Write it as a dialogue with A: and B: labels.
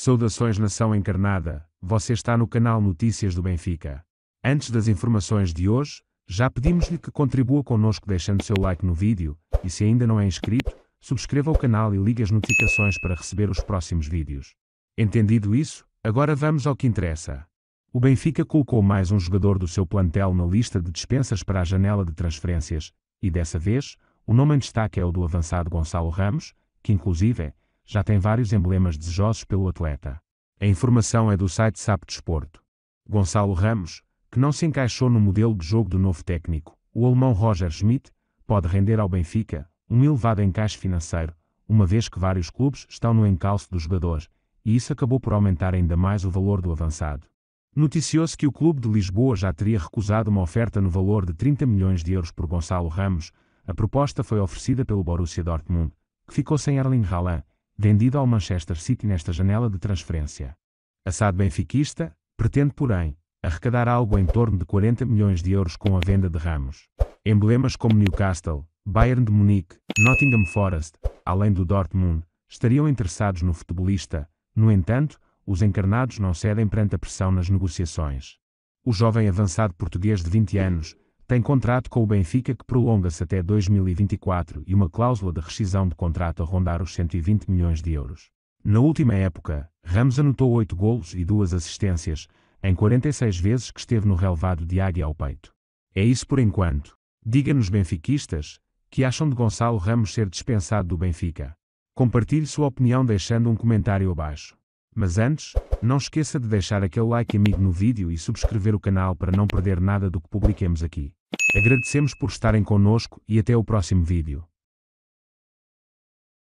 A: Saudações nação encarnada, você está no canal Notícias do Benfica. Antes das informações de hoje, já pedimos-lhe que contribua connosco deixando seu like no vídeo, e se ainda não é inscrito, subscreva o canal e ligue as notificações para receber os próximos vídeos. Entendido isso, agora vamos ao que interessa. O Benfica colocou mais um jogador do seu plantel na lista de dispensas para a janela de transferências, e dessa vez, o nome em destaque é o do avançado Gonçalo Ramos, que inclusive é já tem vários emblemas desejosos pelo atleta. A informação é do site SAP Desporto. Gonçalo Ramos, que não se encaixou no modelo de jogo do novo técnico, o alemão Roger Schmidt, pode render ao Benfica um elevado encaixe financeiro, uma vez que vários clubes estão no encalço dos jogadores, e isso acabou por aumentar ainda mais o valor do avançado. Noticiou-se que o clube de Lisboa já teria recusado uma oferta no valor de 30 milhões de euros por Gonçalo Ramos, a proposta foi oferecida pelo Borussia Dortmund, que ficou sem Erling Haaland, vendido ao Manchester City nesta janela de transferência. assado benfiquista pretende, porém, arrecadar algo em torno de 40 milhões de euros com a venda de Ramos. Emblemas como Newcastle, Bayern de Munique, Nottingham Forest, além do Dortmund, estariam interessados no futebolista, no entanto, os encarnados não cedem perante a pressão nas negociações. O jovem avançado português de 20 anos, tem contrato com o Benfica que prolonga-se até 2024 e uma cláusula de rescisão de contrato a rondar os 120 milhões de euros. Na última época, Ramos anotou 8 golos e 2 assistências, em 46 vezes que esteve no relevado de águia ao peito. É isso por enquanto. Diga-nos benfiquistas, que acham de Gonçalo Ramos ser dispensado do Benfica. Compartilhe sua opinião deixando um comentário abaixo. Mas antes, não esqueça de deixar aquele like amigo no vídeo e subscrever o canal para não perder nada do que publiquemos aqui. Agradecemos por estarem connosco e até o próximo vídeo.